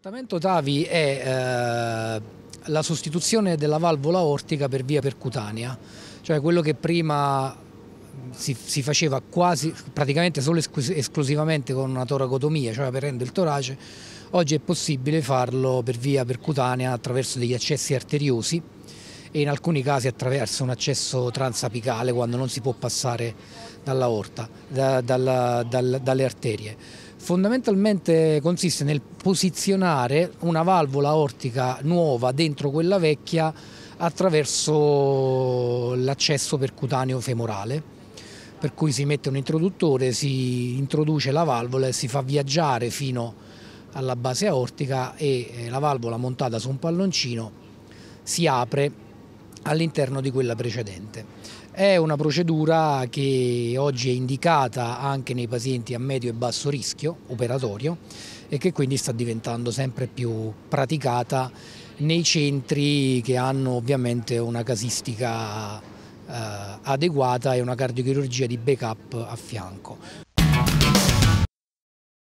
trattamento TAVI è eh, la sostituzione della valvola ortica per via percutanea, cioè quello che prima si, si, faceva quasi praticamente solo esclusivamente con una toracotomia, cioè aprendo il torace, oggi è possibile farlo per via percutanea attraverso degli accessi arteriosi e in alcuni casi attraverso un accesso transapicale quando non si può passare dall'aorta, da, dalla, dal, dalle arterie. Fondamentalmente consiste nel posizionare una valvola aortica nuova dentro quella vecchia attraverso l'accesso percutaneo femorale per cui si mette un introduttore, si introduce la valvola e si fa viaggiare fino alla base aortica e eh, la valvola montata su un palloncino si apre all'interno di quella precedente. È una procedura che oggi è indicata anche nei pazienti a medio e basso rischio operatorio e che quindi sta diventando sempre più praticata nei centri che hanno ovviamente una casistica eh, adeguata e una cardiochirurgia di backup a fianco.